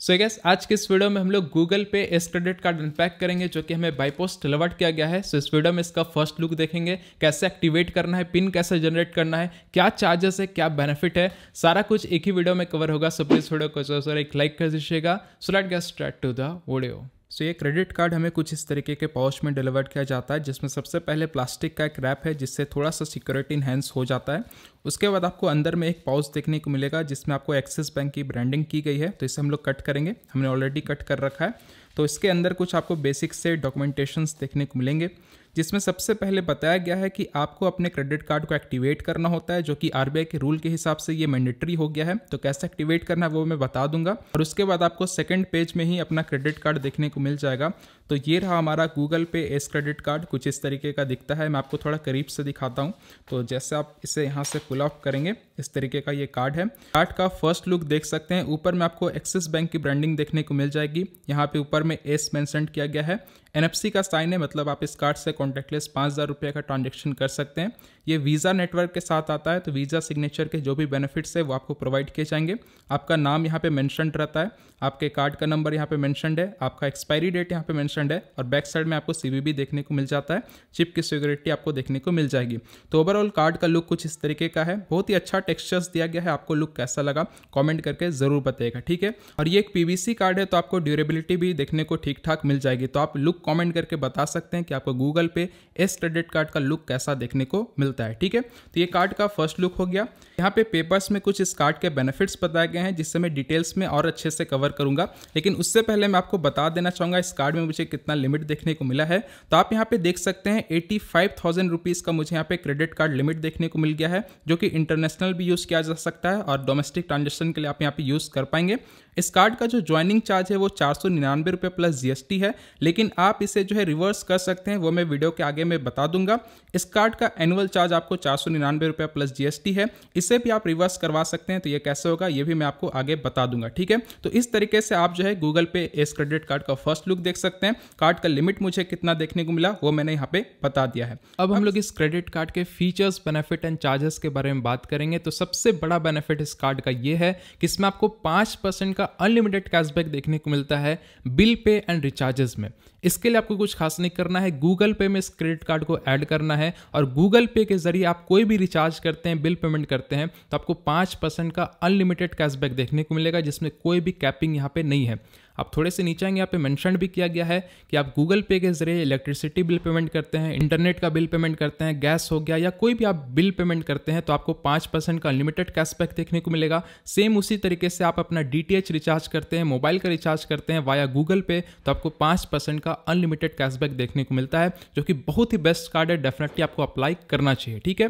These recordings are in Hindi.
सो so गैस आज के इस वीडियो में हम लोग Google Pay Axis credit card unpack करेंगे जो कि हमें बाईपोस्ट डिलीवर्ड किया गया है सो so इस वीडियो में इसका फर्स्ट लुक देखेंगे कैसे एक्टिवेट करना है पिन कैसे जनरेट करना है क्या चार्जेस है क्या बेनिफिट है सारा कुछ एक ही वीडियो में कवर होगा सो प्लीज़ वीडियो को एक लाइक कर दीजिएगा so let's start to the video so so, ये क्रेडिट कार्ड हमें कुछ इस तरीके के पाउच में डिलीवर्ड किया जाता है जिसमें सबसे पहले प्लास्टिक का एक रैप है जिससे थोड़ा सा सिक्योरिटी इन्हेंस हो जाता है उसके बाद आपको अंदर में एक पाउच देखने को मिलेगा जिसमें आपको एक्सिस बैंक की ब्रांडिंग की गई है तो इसे हम लोग कट करेंगे हमने ऑलरेडी कट कर रखा है तो इसके अंदर कुछ आपको बेसिक से डॉक्यूमेंटेशंस देखने को मिलेंगे जिसमें सबसे पहले बताया गया है कि आपको अपने क्रेडिट कार्ड को एक्टिवेट करना होता है जो कि आर के रूल के हिसाब से ये मैंडेटरी हो गया है तो कैसे एक्टिवेट करना है वो मैं बता दूंगा और उसके बाद आपको सेकेंड पेज में ही अपना क्रेडिट कार्ड देखने को मिल जाएगा तो ये रहा हमारा Google Pay Axis credit card कुछ इस तरीके का दिखता है मैं आपको थोड़ा करीब से दिखाता हूँ तो जैसे आप इसे यहाँ से पुल ऑफ करेंगे इस तरीके का ये कार्ड है कार्ड का फर्स्ट लुक देख सकते हैं ऊपर में आपको एक्सिस बैंक की ब्रांडिंग देखने को मिल जाएगी यहाँ पे ऊपर में एस मैंसन किया गया है एनएफसी का साइन है मतलब आप इस कार्ड से कॉन्टैक्टलेस पाँच हज़ार रुपये का ट्रांजेक्शन कर सकते हैं ये वीज़ा नेटवर्क के साथ आता है तो वीज़ा सिग्नेचर के जो भी बेनिफिट्स है वो आपको प्रोवाइड किए जाएंगे आपका नाम यहाँ पे मैंशनड रहता है आपके कार्ड का नंबर यहाँ पे मैंशनड है आपका एक्सपायरी डेट यहाँ पे मैंशनड है और बैक साइड में आपको सी देखने को मिल जाता है चिप की सिक्योरिटी आपको देखने को मिल जाएगी तो ओवरऑल कार्ड का लुक कुछ इस तरीके का है बहुत ही अच्छा टेक्स्चर्स दिया गया है आपको लुक कैसा लगा कॉमेंट करके ज़रूर बताएगा ठीक है और ये एक पी कार्ड है तो आपको ड्यूरेबिलिटी भी देखने को ठीक ठाक मिल जाएगी तो आप लुक कॉमेंट करके बता सकते हैं कि आपको Google Pay Axis credit card का लुक कैसा देखने को मिलता है ठीक है तो ये कार्ड का फर्स्ट लुक हो गया यहाँ पे पेपर्स में कुछ इस कार्ड के बेनिफिट्स बताए गए हैं जिससे मैं डिटेल्स में और अच्छे से कवर करूंगा लेकिन उससे पहले मैं आपको बता देना चाहूंगा इस कार्ड में मुझे कितना लिमिट देखने को मिला है तो आप यहाँ पे देख सकते हैं एटी फाइव का मुझे यहाँ पे क्रेडिट कार्ड लिमिट देखने को मिल गया है जो कि इंटरनेशनल भी यूज़ किया जा सकता है और डोमेस्टिक ट्रांजेक्शन के लिए आप यहाँ पे यूज़ कर पाएंगे इस कार्ड का जो ज्वाइनिंग चार्ज है वो चार सौ निन्यानवे रुपये प्लस जीएसटी है लेकिन आप इसे जो है रिवर्स कर सकते हैं वो मैं वीडियो के आगे मैं बता दूंगा इस कार्ड का एनुअल चार्ज आपको चार सौ निन्यानवे रुपये प्लस जीएसटी है इसे भी आप रिवर्स करवा सकते हैं तो ये कैसे होगा ये भी मैं आपको आगे बता दूंगा ठीक है तो इस तरीके से आप जो है Google Pay Axis credit card का फर्स्ट लुक देख सकते हैं कार्ड का लिमिट मुझे कितना देखने को मिला वो मैंने यहाँ पे बता दिया है अब हम लोग इस क्रेडिट कार्ड के फीचर्स बेनिफिट एंड चार्जेस के बारे में बात करेंगे तो सबसे बड़ा बेनिफिट इस कार्ड का ये है कि इसमें आपको पाँच परसेंट का का अनलिमिटेड कैशबैक देखने को मिलता है बिल पे एंड रिचार्जेस में इसके लिए आपको कुछ खास नहीं करना है गूगल पे में इस क्रेडिट कार्ड को ऐड करना है और गूगल पे के जरिए आप कोई भी रिचार्ज करते हैं बिल पेमेंट करते हैं तो आपको पाँच परसेंट का अनलिमिटेड कैशबैक देखने को मिलेगा जिसमें कोई भी कैपिंग यहाँ पर नहीं है आप थोड़े से नीचे आएंगे यहाँ पे मैंशन भी किया गया है कि आप गूगल पे के जरिए इलेक्ट्रिसिटी बिल पेमेंट करते हैं इंटरनेट का बिल पेमेंट करते हैं गैस हो गया या कोई भी आप बिल पेमेंट करते हैं तो आपको पाँच परसेंट का अनलिमिटेड कैशबैक देखने को मिलेगा सेम उसी तरीके से आप अपना डी रिचार्ज करते हैं मोबाइल का रिचार्ज करते हैं वाया गूगल पे तो आपको पाँच परसेंट का अनलिमिटेड कैशबैक देखने को मिलता है जो कि बहुत ही बेस्ट कार्ड है डेफिनेटली आपको अप्लाई करना चाहिए ठीक है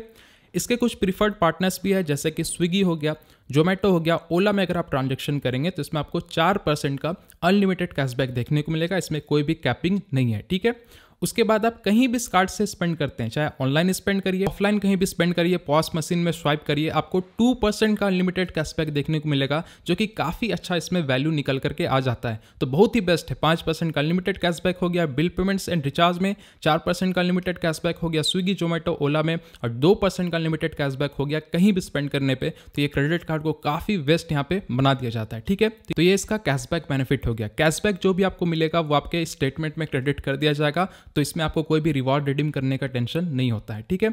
इसके कुछ प्रीफर्ड पार्टनर्स भी है जैसे कि स्विगी हो गया जोमेटो हो गया ओला में अगर आप ट्रांजेक्शन करेंगे तो इसमें आपको चार परसेंट का अनलिमिटेड कैशबैक देखने को मिलेगा इसमें कोई भी कैपिंग नहीं है ठीक है उसके बाद आप कहीं भी इस कार्ड से स्पेंड करते हैं चाहे ऑनलाइन स्पेंड करिए ऑफलाइन कहीं भी स्पेंड करिए पॉस मशीन में स्वाइप करिए आपको टू परसेंट का अनलिमिटेड कैशबैक देखने को मिलेगा जो कि काफ़ी अच्छा इसमें वैल्यू निकल करके आ जाता है तो बहुत ही बेस्ट है पांच परसेंट का अनलिमिटेड कैशबैक हो गया बिल पेमेंट्स एंड रिचार्ज में चार परसेंट का अनलिमिटेड कैशबैक हो गया स्विगी जोमेटो ओला में और दो परसेंट का अनलिमिटेड कैशबैक हो गया कहीं भी स्पेंड करने पर तो ये क्रेडिट कार्ड को काफ़ी बेस्ट यहाँ पे बना दिया जाता है ठीक है तो ये इसका कैशबैक बेनिफिट हो गया कैशबैक जो भी आपको मिलेगा वो आपके स्टेटमेंट में क्रेडिट कर दिया जाएगा तो इसमें आपको कोई भी रिवॉर्ड रिडीम करने का टेंशन नहीं होता है ठीक है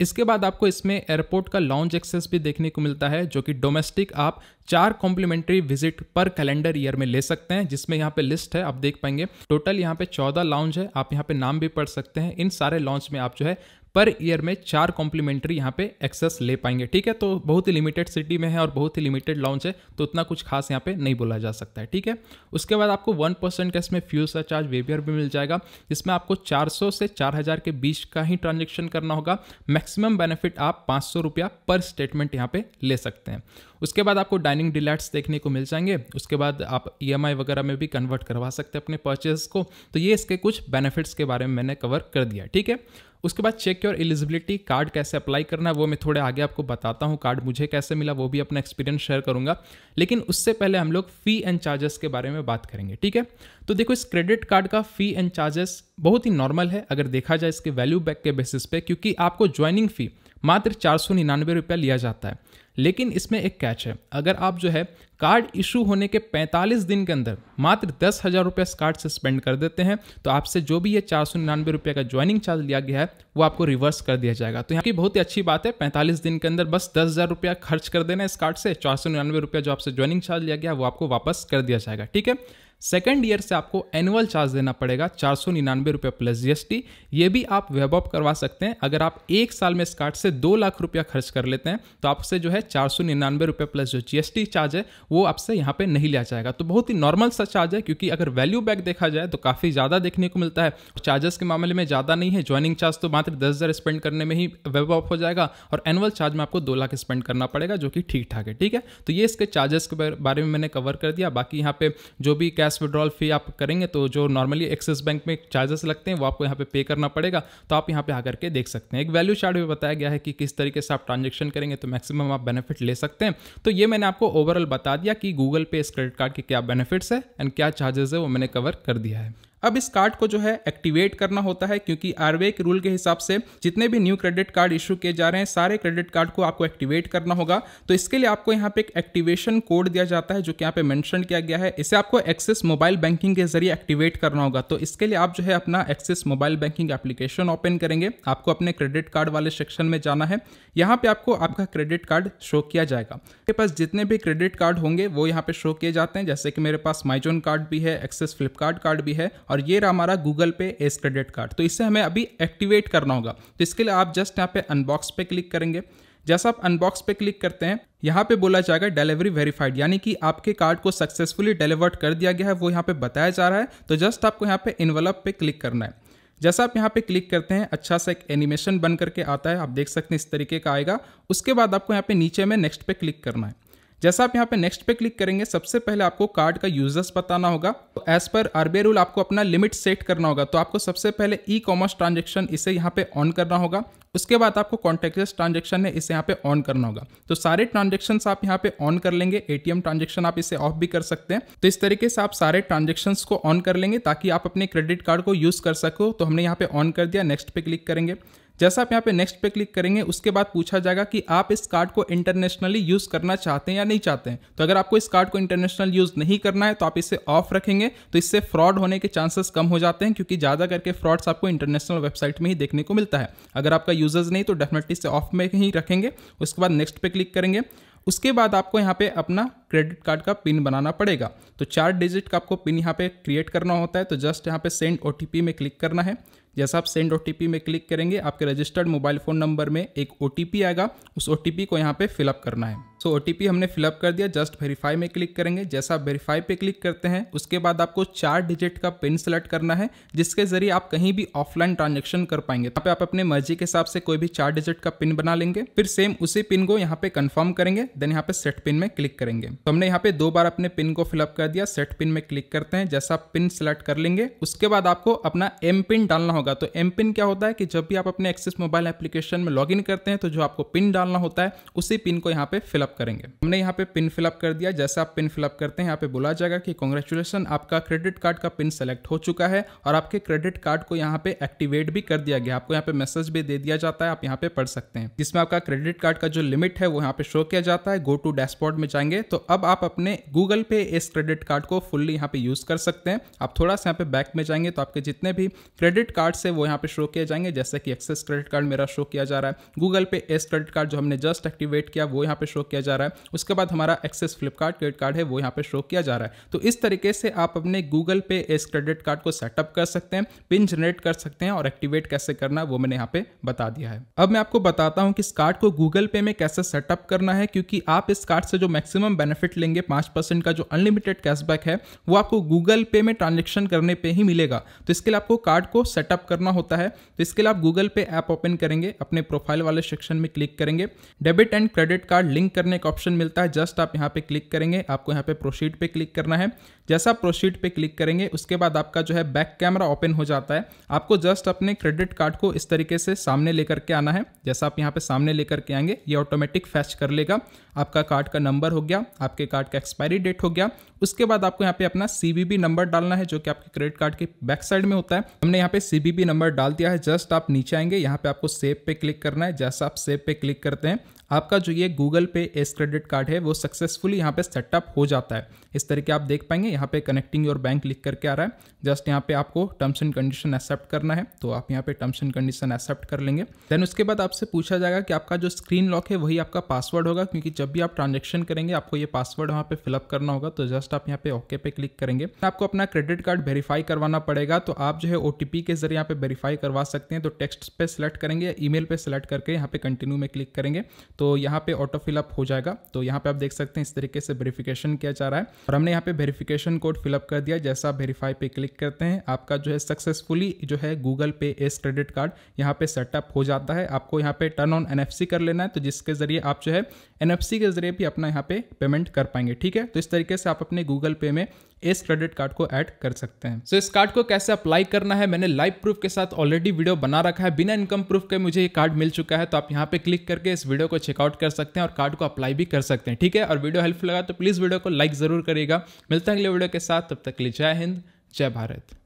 इसके बाद आपको इसमें एयरपोर्ट का लॉन्च एक्सेस भी देखने को मिलता है जो कि डोमेस्टिक आप चार कॉम्प्लीमेंट्री विजिट पर कैलेंडर ईयर में ले सकते हैं जिसमें यहाँ पे लिस्ट है आप देख पाएंगे टोटल यहाँ पे चौदह लॉन्च है आप यहाँ पे नाम भी पढ़ सकते हैं इन सारे लॉन्च में आप जो है पर ईयर में चार कॉम्प्लीमेंट्री यहाँ पे एक्सेस ले पाएंगे ठीक है तो बहुत ही लिमिटेड सिटी में है और बहुत ही लिमिटेड लॉन्च है तो उतना कुछ खास यहाँ पे नहीं बोला जा सकता है ठीक है उसके बाद आपको वन परसेंट का इसमें फ्यूल चार्ज वेवियर भी मिल जाएगा जिसमें आपको चार से चार के बीच का ही ट्रांजेक्शन करना होगा मैक्सिमम बेनिफिट आप पाँच सौ रुपया पर स्टेटमेंट यहाँ पर ले सकते हैं उसके बाद आपको डाइनिंग डिलाइट्स देखने को मिल जाएंगे उसके बाद आप ई e वगैरह में भी कन्वर्ट करवा सकते हैं अपने परचेज को तो ये इसके कुछ बेनिफिट्स के बारे में मैंने कवर कर दिया ठीक है उसके बाद चेक योर एलिजिबिलिटी कार्ड कैसे अप्लाई करना है वो मैं थोड़े आगे आपको बताता हूँ कार्ड मुझे कैसे मिला वो भी अपना एक्सपीरियंस शेयर करूँगा लेकिन उससे पहले हम लोग फ़ी एंड चार्जेस के बारे में बात करेंगे ठीक है तो देखो इस क्रेडिट कार्ड का फ़ी एंड चार्जेस बहुत ही नॉर्मल है अगर देखा जाए इसके वैल्यू बैक के बेसिस पे क्योंकि आपको ज्वाइनिंग फ़ी मात्र चार सौ निन्यानवे रुपया लिया जाता है लेकिन इसमें एक कैच है अगर आप जो है कार्ड इशू होने के 45 दिन के अंदर मात्र दस हज़ार रुपये इस कार्ड से स्पेंड कर देते हैं तो आपसे जो भी ये चार सौ निन्यानवे रुपये का ज्वाइनिंग चार्ज लिया गया है वो आपको रिवर्स कर दिया जाएगा तो यहाँ की बहुत ही अच्छी बात है 45 दिन के अंदर बस दस हज़ार रुपया खर्च कर देना इस कार्ड से चार सौ निन्यानवे रुपया जो आपसे ज्वाइनिंग चार्ज लिया गया वो आपको वापस कर दिया जाएगा ठीक है सेकेंड ईयर से आपको एनुअल चार्ज देना पड़ेगा चार सौ निन्यानवे रुपये प्लस जीएसटी ये भी आप वेब ऑफ करवा सकते हैं अगर आप एक साल में इस कार्ड से दो लाख रुपया खर्च कर लेते हैं तो आपसे जो है चार सौ निन्यानवे रुपये प्लस जो जीएसटी चार्ज है वो आपसे यहाँ पे नहीं लिया जाएगा तो बहुत ही नॉर्मल सा चार्ज है क्योंकि अगर वैल्यू बैक देखा जाए तो काफ़ी ज़्यादा देखने को मिलता है चार्जेस के मामले में ज़्यादा नहीं है ज्वाइनिंग चार्ज तो मात्र दस हज़ार स्पेंड करने में ही वेब ऑफ हो जाएगा और एनुअल चार्ज में आपको दो लाख स्पेंड करना पड़ेगा जो कि ठीक ठाक है ठीक है तो ये इसके चार्जेस के बारे में मैंने कवर कर दिया बाकी यहाँ पे जो भी कैश कैश विड्रॉल फी आप करेंगे तो जो नॉर्मली एक्सिस बैंक में चार्जेस लगते हैं वो आपको यहाँ पे पे करना पड़ेगा तो आप यहाँ पे आकर के देख सकते हैं एक वैल्यू चार्ट भी बताया गया है कि किस तरीके से आप ट्रांजेक्शन करेंगे तो मैक्सिमम आप बेनिफिट ले सकते हैं तो ये मैंने आपको ओवरऑल बता दिया कि गूगल पे इस क्रेडिट कार्ड के क्या बेनिफिट्स है एंड क्या चार्जेस है वो मैंने कवर कर दिया है अब इस कार्ड को जो है एक्टिवेट करना होता है क्योंकि आरबीआई के रूल के हिसाब से जितने भी न्यू क्रेडिट कार्ड इशू किए जा रहे हैं सारे क्रेडिट कार्ड को आपको एक्टिवेट करना होगा तो इसके लिए आपको यहाँ पे एक एक्टिवेशन कोड दिया जाता है जो कि यहाँ पे मैंशन किया गया है इसे आपको एक्सेस मोबाइल बैंकिंग के जरिए एक्टिवेट करना होगा तो इसके लिए आप जो है अपना Axis mobile banking application open करेंगे आपको अपने क्रेडिट कार्ड वाले सेक्शन में जाना है यहाँ पे आपको आपका क्रेडिट कार्ड शो किया जाएगा आपके पास जितने भी क्रेडिट कार्ड होंगे वो यहाँ पे शो किए जाते हैं जैसे कि मेरे पास माइजोन कार्ड भी है एक्सेस फ्लिपकार्ट कार्ड भी है और ये रहा हमारा Google Pay Axis credit card तो इसे हमें अभी एक्टिवेट करना होगा तो इसके लिए आप जस्ट यहाँ पे अनबॉक्स पे क्लिक करेंगे जैसा आप अनबॉक्स पे क्लिक करते हैं यहाँ पे बोला जाएगा डिलीवरी वेरीफाइड यानी कि आपके कार्ड को सक्सेसफुली डिलीवर्ड कर दिया गया है वो यहाँ पे बताया जा रहा है तो जस्ट आपको यहाँ पे इनवलप पे क्लिक करना है जैसा आप यहाँ पे क्लिक करते हैं अच्छा सा एक एनिमेशन बन करके आता है आप देख सकते हैं इस तरीके का आएगा उसके बाद आपको यहाँ पे नीचे में नेक्स्ट पे क्लिक करना है जैसा आप यहाँ पे नेक्स्ट पे क्लिक करेंगे सबसे पहले आपको कार्ड का यूजर्स बताना होगा तो एज पर आरबीआई रूल आपको अपना लिमिट सेट करना होगा तो आपको सबसे पहले ई कॉमर्स ट्रांजेक्शन इसे यहाँ पे ऑन करना होगा उसके बाद आपको कॉन्टेक्टलेस ट्रांजेक्शन है इसे यहाँ पे ऑन करना होगा तो सारे ट्रांजेक्शन आप यहाँ पे ऑन कर लेंगे एटीएम ट्रांजेक्शन आप इसे ऑफ भी कर सकते हैं तो इस तरीके से आप सारे ट्रांजेक्शन को ऑन कर लेंगे ताकि आप अपने क्रेडिट कार्ड को यूज कर सको तो हमने यहाँ पे ऑन कर दिया नेक्स्ट पे क्लिक करेंगे जैसा आप यहाँ पे नेक्स्ट पे क्लिक करेंगे उसके बाद पूछा जाएगा कि आप इस कार्ड को इंटरनेशनली यूज़ करना चाहते हैं या नहीं चाहते हैं तो अगर आपको इस कार्ड को इंटरनेशनल यूज़ नहीं करना है तो आप इसे ऑफ रखेंगे तो इससे फ्रॉड होने के चांसेस कम हो जाते हैं क्योंकि ज़्यादा करके फ्रॉड्स आपको इंटरनेशनल वेबसाइट में ही देखने को मिलता है अगर आपका यूजर्स नहीं तो डेफिनेटली इसे ऑफ में ही रखेंगे उसके बाद नेक्स्ट पे क्लिक करेंगे उसके बाद आपको यहाँ पे अपना क्रेडिट कार्ड का पिन बनाना पड़ेगा तो चार डिजिट का आपको पिन यहाँ पे क्रिएट करना होता है तो जस्ट यहाँ पे सेंड ओ में क्लिक करना है जैसा आप सेंड ओ में क्लिक करेंगे आपके रजिस्टर्ड मोबाइल फ़ोन नंबर में एक ओ आएगा उस ओ को यहाँ पर फिलअप करना है सो ओ हमने फिलअप कर दिया जस्ट वेरीफाई में क्लिक करेंगे जैसा आप वेरीफाई पे क्लिक करते हैं उसके बाद आपको चार डिजिट का पिन सेलेक्ट करना है जिसके जरिए आप कहीं भी ऑफलाइन ट्रांजेक्शन कर पाएंगे यहाँ पे आप अपने मर्जी के हिसाब से कोई भी चार डिजिट का पिन बना लेंगे फिर सेम उसी पिन को यहाँ पे कन्फर्म करेंगे देन यहाँ पे सेट पिन में क्लिक करेंगे तो हमने यहाँ पे दो बार अपने पिन को फिलअप कर दिया सेट पिन में क्लिक करते हैं जैसा आप पिन सेलेक्ट कर लेंगे उसके बाद आपको अपना एम पिन डालना होगा तो एम पिन क्या होता है कि जब भी आप अपने एक्सिस मोबाइल एप्लीकेशन में लॉग करते हैं तो जो आपको पिन डालना होता है उसी पिन को यहाँ पे फिलअप फिलअप करेंगे हमने यहाँ पे पिन फिलअप कर दिया जैसे आप पिन फिलअप करते हैं यहाँ पे बोला जाएगा कि कॉन्ग्रेचुलेसन आपका क्रेडिट कार्ड का पिन सेलेक्ट हो चुका है और आपके क्रेडिट कार्ड को यहाँ पे एक्टिवेट भी कर दिया गया आपको यहाँ पे मैसेज भी दे दिया जाता है आप यहाँ पे पढ़ सकते हैं जिसमें आपका क्रेडिट कार्ड का जो लिमिट है वो यहाँ पे शो किया जाता है गो टू डैशबोर्ड में जाएंगे तो अब आप अपने गूगल पे इस क्रेडिट कार्ड को फुल्ली यहाँ पे यूज कर सकते हैं आप थोड़ा सा यहाँ पे बैक में जाएंगे तो आपके जितने भी क्रेडिट कार्ड है वो यहाँ पे शो किए जाएंगे जैसे कि एक्सेस क्रेडिट कार्ड मेरा शो किया जा रहा है Google Pay Axis credit card जो हमने जस्ट एक्टिवेट किया वो यहाँ पे शो किया किया जा रहा है उसके बाद हमारा एक्सेस फ्लिपकार्ट क्रेडिट कार्ड है वो यहाँ पे शो किया जा रहा है तो इस तरीके से आप अपने गूगल पे इस क्रेडिट कार्ड को सेटअप कर सकते हैं पिन जनरेट कर सकते हैं और एक्टिवेट कैसे करना वो मैंने यहाँ पे बता दिया है अब मैं आपको बताता हूँ कि इस कार्ड को गूगल पे में कैसे सेटअप करना है क्योंकि आप इस कार्ड से जो मैक्सिमम बेनिफिट लेंगे पाँच का जो अनलिमिटेड कैशबैक है वो आपको गूगल पे में ट्रांजेक्शन करने पर ही मिलेगा तो इसके लिए आपको कार्ड को सेटअप करना होता है तो इसके लिए आप गूगल पे ऐप ओपन करेंगे अपने प्रोफाइल वाले सेक्शन में क्लिक करेंगे debit and credit card link करने करने का ऑप्शन मिलता है जस्ट आप यहाँ पे क्लिक करेंगे आपको यहाँ पे प्रोसीड पे क्लिक करना है जैसा प्रोसीड पे क्लिक करेंगे उसके बाद आपका जो है बैक कैमरा ओपन हो जाता है आपको जस्ट अपने क्रेडिट कार्ड को इस तरीके से सामने लेकर के आना है जैसा आप यहाँ पे सामने लेकर के आएंगे ये ऑटोमेटिक फैच कर लेगा आपका कार्ड का नंबर हो गया आपके कार्ड का एक्सपायरी डेट हो गया उसके बाद आपको यहाँ पे अपना सी नंबर डालना है जो कि आपके क्रेडिट कार्ड के बैक साइड में होता है हमने यहाँ पे सी नंबर डाल दिया है जस्ट आप नीचे आएंगे यहाँ पे आपको सेव पे क्लिक करना है जैसा आप सेव पे क्लिक करते हैं आपका जो ये Google Pay Axis credit card है वो सक्सेसफुली यहाँ पे सेटअप हो जाता है इस तरीके आप देख पाएंगे यहाँ पे कनेक्टिंग योर बैंक लिख करके आ रहा है जस्ट यहाँ पे आपको टर्म्स एंड कंडीशन एक्सेप्ट करना है तो आप यहाँ पे टर्म्स एंड कंडीशन एक्सेप्ट कर लेंगे देन उसके बाद आपसे पूछा जाएगा कि आपका जो स्क्रीन लॉक है वही आपका पासवर्ड होगा क्योंकि जब भी आप ट्रांजेक्शन करेंगे आपको ये पासवर्ड वहाँ पे फिलअप करना होगा तो जस्ट आप यहाँ पे ओके पे क्लिक करेंगे आपको अपना क्रेडिट कार्ड वेरीफाई करवाना पड़ेगा तो आप जो है ओ के जरिए यहाँ पे वेरीफाई करवा सकते हैं तो टेक्स्ट पे सिलेक्ट करेंगे या ई पे सिलेक्ट करके यहाँ पे कंटिन्यू में क्लिक करेंगे तो यहाँ पे ऑटो फिलअप हो जाएगा तो यहाँ पे आप देख सकते हैं इस तरीके से वेरिफिकेशन किया जा रहा है और हमने यहाँ पे वेरिफिकेशन कोड फिलअप कर दिया जैसा आप वेरीफाई पे क्लिक करते हैं आपका जो है सक्सेसफुली जो है Google Pay Axis credit card यहाँ पे सेटअप हो जाता है आपको यहाँ पे टर्न ऑन एन कर लेना है तो जिसके जरिए आप जो है एन के जरिए भी अपना यहाँ पे पेमेंट कर पाएंगे ठीक है तो इस तरीके से आप अपने गूगल पे में इस क्रेडिट कार्ड को ऐड कर सकते हैं सो so, इस कार्ड को कैसे अप्लाई करना है मैंने लाइव प्रूफ के साथ ऑलरेडी वीडियो बना रखा है बिना इनकम प्रूफ के मुझे ये कार्ड मिल चुका है तो आप यहाँ पे क्लिक करके इस वीडियो को चेकआउट कर सकते हैं और कार्ड को अप्लाई भी कर सकते हैं ठीक है और वीडियो हेल्पफुल लगा तो प्लीज़ वीडियो को लाइक ज़रूर करेगा मिलता है अगले वीडियो के साथ तब तक के लिए जय हिंद जय भारत